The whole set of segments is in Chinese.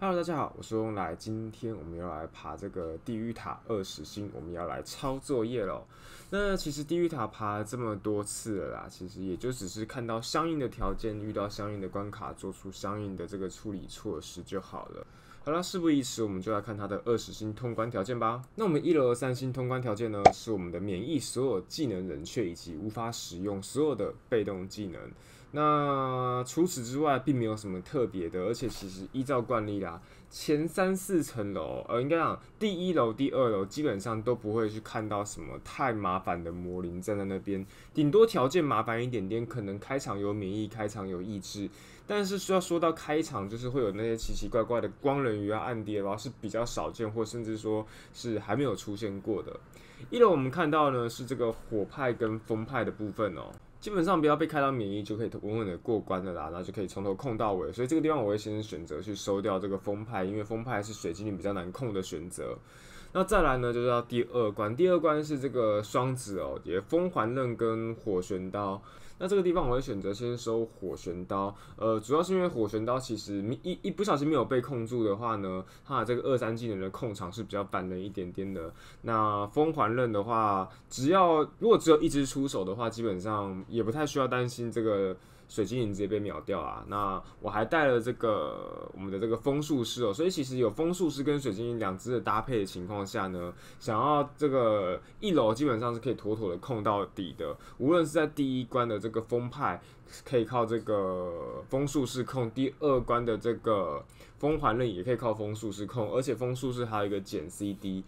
Hello，大家好，我是东来，今天我们要来爬这个地狱塔二十星，我们要来抄作业喽。那其实地狱塔爬了这么多次了啦，其实也就只是看到相应的条件，遇到相应的关卡，做出相应的这个处理措施就好了。好了，事不宜迟，我们就来看它的二十星通关条件吧。那我们一楼的三星通关条件呢，是我们的免疫所有技能冷却以及无法使用所有的被动技能。那除此之外，并没有什么特别的，而且其实依照惯例啦，前三四层楼，呃，应该讲第一楼、第二楼基本上都不会去看到什么太麻烦的魔灵站在那边，顶多条件麻烦一点点，可能开场有免疫，开场有意志，但是需要说到开场，就是会有那些奇奇怪怪的光人鱼啊、暗爹啊，是比较少见，或甚至说是还没有出现过的。一楼我们看到呢，是这个火派跟风派的部分哦。基本上不要被开到免疫就可以稳稳的过关的啦，然后就可以从头控到尾。所以这个地方我会先选择去收掉这个风派，因为风派是水晶女比较难控的选择。那再来呢，就是到第二关。第二关是这个双子哦，也风环刃跟火旋刀。那这个地方我会选择先收火旋刀，呃，主要是因为火旋刀其实一一不小心没有被控住的话呢，它的这个二三技能的控场是比较板人一点点的。那风环刃的话，只要如果只有一只出手的话，基本上也不太需要担心这个。水晶灵直接被秒掉啊！那我还带了这个我们的这个风术师哦，所以其实有风术师跟水晶灵两只的搭配的情况下呢，想要这个一楼基本上是可以妥妥的控到底的。无论是在第一关的这个风派，可以靠这个风术师控；第二关的这个风环刃也可以靠风术师控，而且风术师还有一个减 CD。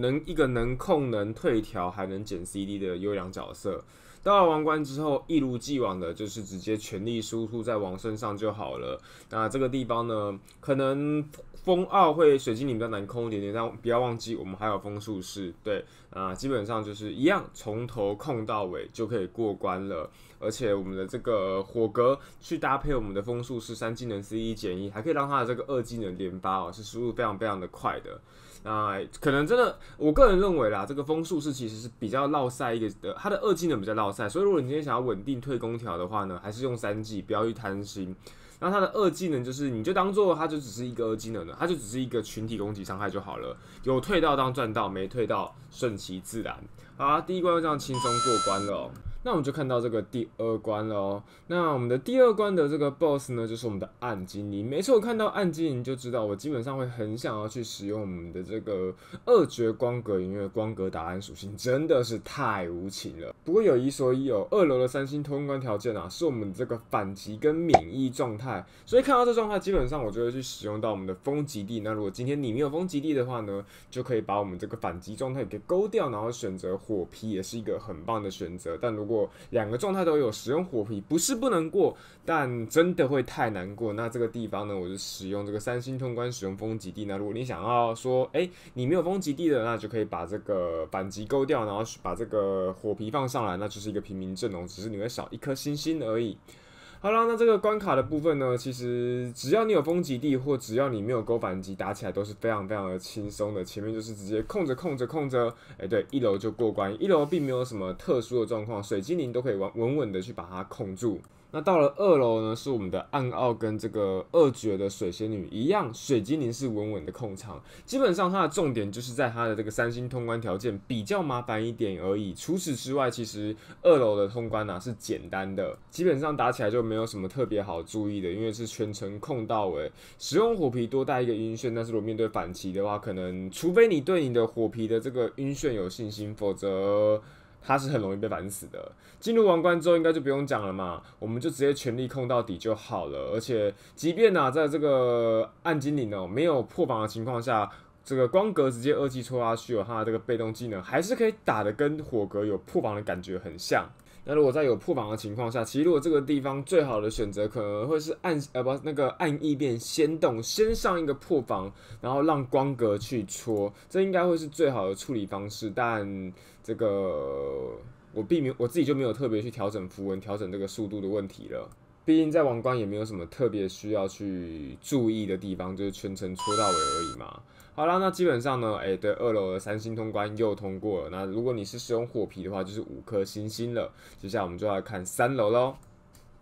能一个能控能退条还能减 CD 的优良角色，到了王冠之后，一如既往的就是直接全力输出在王身上就好了。那这个地方呢，可能风二会水晶里比较难控一点点，但不要忘记我们还有风术士，对啊，基本上就是一样，从头控到尾就可以过关了。而且我们的这个火格去搭配我们的风速是三技能 C 一减一，还可以让他的这个二技能连发哦，是输入非常非常的快的。那可能真的，我个人认为啦，这个风速是其实是比较绕赛一个的，他的二技能比较绕赛，所以如果你今天想要稳定退空条的话呢，还是用三技，不要去贪心。那它他的二技能就是，你就当做它就只是一个二技能的，它就只是一个群体攻击伤害就好了。有退到当赚到，没退到顺其自然。好第一关就这样轻松过关了。那我们就看到这个第二关了哦。那我们的第二关的这个 boss 呢，就是我们的暗精灵。每次我看到暗精灵，就知道我基本上会很想要去使用我们的这个二绝光格，因为光格打暗属性真的是太无情了。不过有一说一哦，二楼的三星通关条件啊，是我们这个反击跟免疫状态。所以看到这状态，基本上我就会去使用到我们的风极地。那如果今天你没有风极地的话呢，就可以把我们这个反击状态给勾掉，然后选择火劈也是一个很棒的选择。但如果两个状态都有使用火皮不是不能过，但真的会太难过。那这个地方呢，我就使用这个三星通关使用风极地。那如果你想要说，哎，你没有风极地的，那就可以把这个板级勾掉，然后把这个火皮放上来，那就是一个平民阵容，只是你会少一颗星星而已。好了，那这个关卡的部分呢？其实只要你有风极地，或只要你没有勾反击，打起来都是非常非常的轻松的。前面就是直接控着、控着、控着，哎，对，一楼就过关。一楼并没有什么特殊的状况，水精灵都可以稳稳稳的去把它控住。那到了二楼呢，是我们的暗奥跟这个二绝的水仙女一样，水精灵是稳稳的控场。基本上它的重点就是在它的这个三星通关条件比较麻烦一点而已。除此之外，其实二楼的通关啊、是简单的，基本上打起来就没有什么特别好注意的，因为是全程控到位，使用火皮多带一个晕眩。但是如果面对反击的话，可能除非你对你的火皮的这个晕眩有信心，否则。他是很容易被反死的。进入王冠之后，应该就不用讲了嘛，我们就直接全力控到底就好了。而且，即便呢，在这个暗精灵哦没有破防的情况下，这个光格直接二技戳触发，具他的这个被动技能，还是可以打的跟火格有破防的感觉很像。那如果在有破防的情况下，其实如果这个地方最好的选择可能会是暗呃不那个暗异变先动先上一个破防，然后让光格去戳，这应该会是最好的处理方式。但这个我并没有我自己就没有特别去调整符文调整这个速度的问题了，毕竟在王冠也没有什么特别需要去注意的地方，就是全程戳到尾而已嘛。好了，那基本上呢，哎，对，二楼的三星通关又通过了。那如果你是使用火皮的话，就是五颗星星了。接下来我们就要看三楼喽。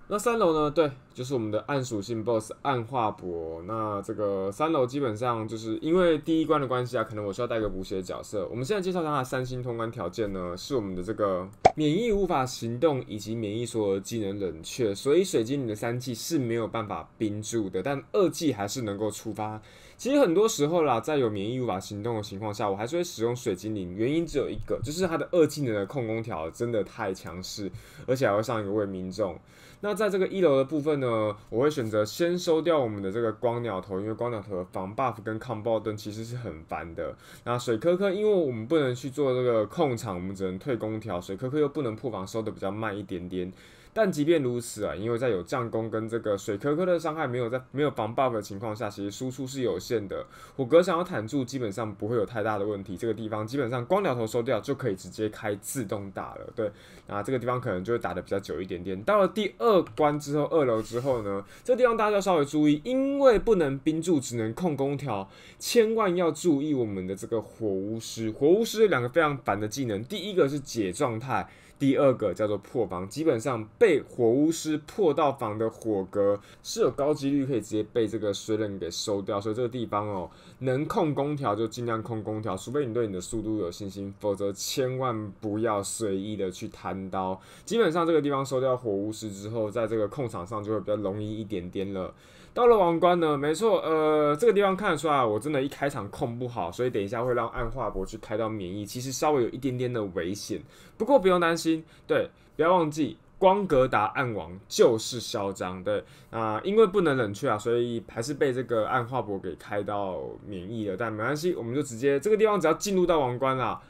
那三楼呢，对。就是我们的暗属性 boss 暗化博。那这个三楼基本上就是因为第一关的关系啊，可能我需要带个补血角色。我们现在介绍它的三星通关条件呢，是我们的这个免疫无法行动以及免疫所有技能冷却，所以水晶灵的三技是没有办法冰住的，但二技还是能够触发。其实很多时候啦，在有免疫无法行动的情况下，我还是会使用水晶灵，原因只有一个，就是它的二技能的控攻条真的太强势，而且还会上一个位民众。那在这个一楼的部分呢？呃，我会选择先收掉我们的这个光鸟头，因为光鸟头的防 buff 跟抗爆盾其实是很烦的。那水科科，因为我们不能去做这个控场，我们只能退空调，水科科又不能破防，收的比较慢一点点。但即便如此啊，因为在有降攻跟这个水壳壳的伤害没有在没有防 buff 的情况下，其实输出是有限的。火哥想要坦住，基本上不会有太大的问题。这个地方基本上光鸟头收掉就可以直接开自动打了。对，啊，这个地方可能就会打的比较久一点点。到了第二关之后，二楼之后呢，这个地方大家要稍微注意，因为不能冰住，只能控空调，千万要注意我们的这个火巫师。火巫师两个非常烦的技能，第一个是解状态，第二个叫做破防，基本上被。被火巫师破到防的火格是有高几率可以直接被这个水冷给收掉，所以这个地方哦，能控空调就尽量控空调，除非你对你的速度有信心，否则千万不要随意的去弹刀。基本上这个地方收掉火巫师之后，在这个控场上就会比较容易一点点了。到了王冠呢？没错，呃，这个地方看得出来，我真的一开场控不好，所以等一下会让暗化博去开到免疫，其实稍微有一点点的危险，不过不用担心，对，不要忘记。光格达暗王就是嚣张，对啊，因为不能冷却啊，所以还是被这个暗化伯给开到免疫了。但没关系，我们就直接这个地方只要进入到王冠啊。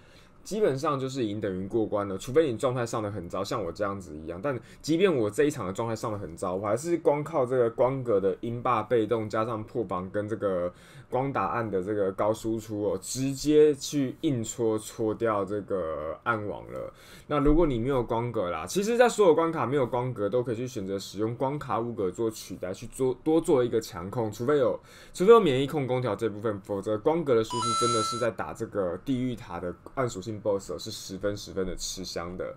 基本上就是赢等于过关了，除非你状态上的很糟，像我这样子一样。但即便我这一场的状态上的很糟，我还是光靠这个光格的音霸被动，加上破防跟这个光打暗的这个高输出，哦，直接去硬戳戳掉这个暗网了。那如果你没有光格啦，其实，在所有关卡没有光格，都可以去选择使用光卡五格做取代，去做多做一个强控，除非有，除非有免疫控空条这部分，否则光格的输出真的是在打这个地狱塔的暗属性。boss 是十分十分的吃香的。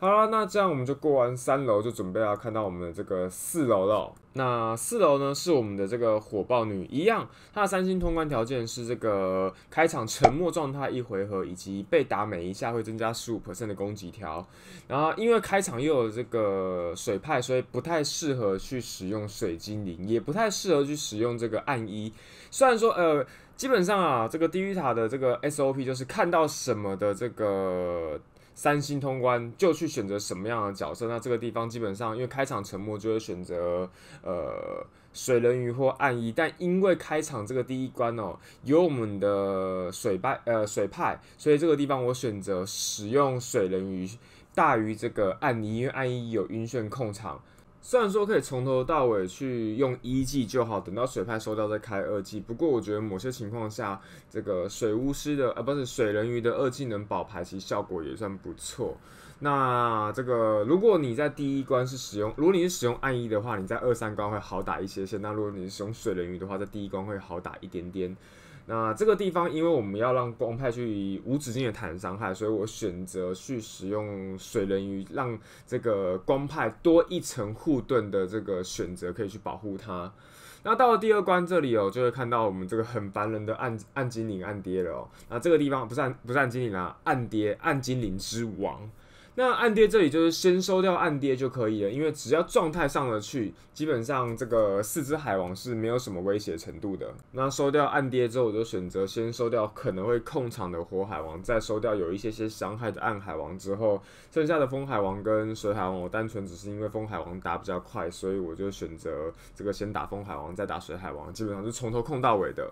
好了，那这样我们就过完三楼，就准备要看到我们的这个四楼了。那四楼呢，是我们的这个火爆女，一样，她的三星通关条件是这个开场沉默状态一回合，以及被打每一下会增加十五的攻击条。然后因为开场又有这个水派，所以不太适合去使用水精灵，也不太适合去使用这个暗衣。虽然说，呃，基本上啊，这个地狱塔的这个 SOP 就是看到什么的这个。三星通关就去选择什么样的角色？那这个地方基本上，因为开场沉默就会选择呃水人鱼或暗衣，但因为开场这个第一关哦，有我们的水派呃水派，所以这个地方我选择使用水人鱼大于这个暗衣，因为暗衣有晕眩控场。虽然说可以从头到尾去用一季就好，等到水派收掉再开二季，不过我觉得某些情况下，这个水巫师的啊不是水人鱼的二技能保牌其实效果也算不错。那这个如果你在第一关是使用，如果你是使用暗裔的话，你在二三关会好打一些些；那如果你是用水人鱼的话，在第一关会好打一点点。那这个地方，因为我们要让光派去无止境的弹伤害，所以我选择去使用水人鱼，让这个光派多一层护盾的这个选择，可以去保护他。那到了第二关这里哦，就会看到我们这个很烦人的暗暗精灵暗爹了哦。那这个地方不是不是暗精灵啦，暗爹暗精灵之王。那暗跌这里就是先收掉暗跌就可以了，因为只要状态上得去，基本上这个四只海王是没有什么威胁程度的。那收掉暗跌之后，我就选择先收掉可能会控场的火海王，再收掉有一些些伤害的暗海王之后，剩下的风海王跟水海王，我单纯只是因为风海王打比较快，所以我就选择这个先打风海王，再打水海王，基本上是从头控到尾的。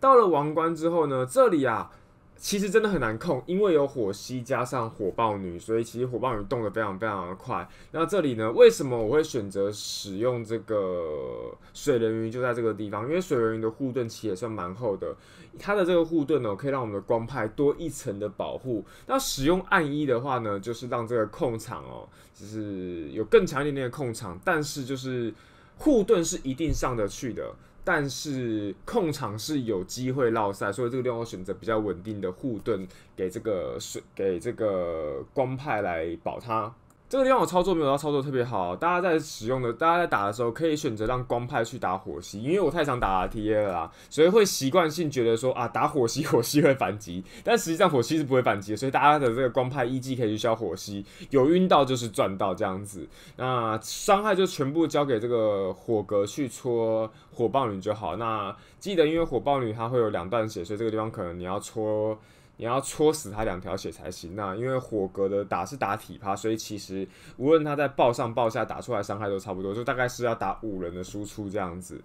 到了王冠之后呢，这里啊。其实真的很难控，因为有火蜥加上火爆女，所以其实火爆女动得非常非常的快。那这里呢，为什么我会选择使用这个水人鱼？就在这个地方，因为水人鱼的护盾其实也算蛮厚的，它的这个护盾呢，可以让我们的光派多一层的保护。那使用暗衣的话呢，就是让这个控场哦，就是有更强一点点的控场，但是就是护盾是一定上得去的。但是控场是有机会落赛，所以这个地方我选择比较稳定的护盾给这个是给这个光派来保他。这个地方我操作没有到操作特别好，大家在使用的，大家在打的时候可以选择让光派去打火蜥，因为我太常打 TA 了啦，所以会习惯性觉得说啊打火蜥，火蜥会反击，但实际上火蜥是不会反击，所以大家的这个光派一技以去消火蜥，有晕到就是赚到这样子，那伤害就全部交给这个火格去戳火爆女就好，那记得因为火爆女她会有两段血，所以这个地方可能你要戳。你要戳死他两条血才行。那因为火格的打是打体趴，所以其实无论他在爆上爆下打出来伤害都差不多，就大概是要打五人的输出这样子。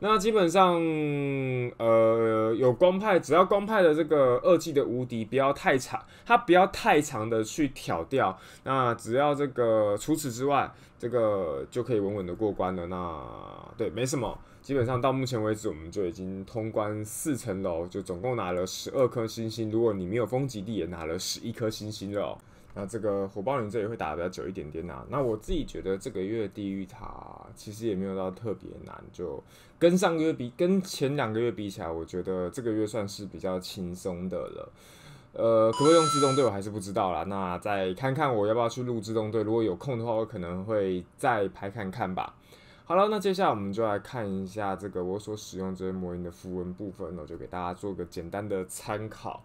那基本上，呃，有光派只要光派的这个二技的无敌不要太长，他不要太长的去挑掉。那只要这个除此之外，这个就可以稳稳的过关了。那对，没什么。基本上到目前为止，我们就已经通关四层楼，就总共拿了十二颗星星。如果你没有封极地，也拿了十一颗星星了。那这个火爆岭这里会打的比较久一点点啊。那我自己觉得这个月地狱塔其实也没有到特别难，就跟上个月比，跟前两个月比起来，我觉得这个月算是比较轻松的了。呃，可不可以用自动队，我还是不知道啦。那再看看我要不要去录自动队，如果有空的话，我可能会再拍看看吧。好了，那接下来我们就来看一下这个我所使用这些魔音的符文部分，我就给大家做个简单的参考。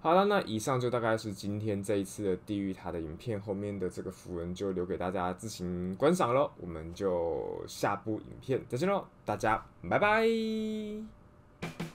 好了，那以上就大概是今天这一次的地狱塔的影片后面的这个符文，就留给大家自行观赏了。我们就下部影片再见喽，大家拜拜。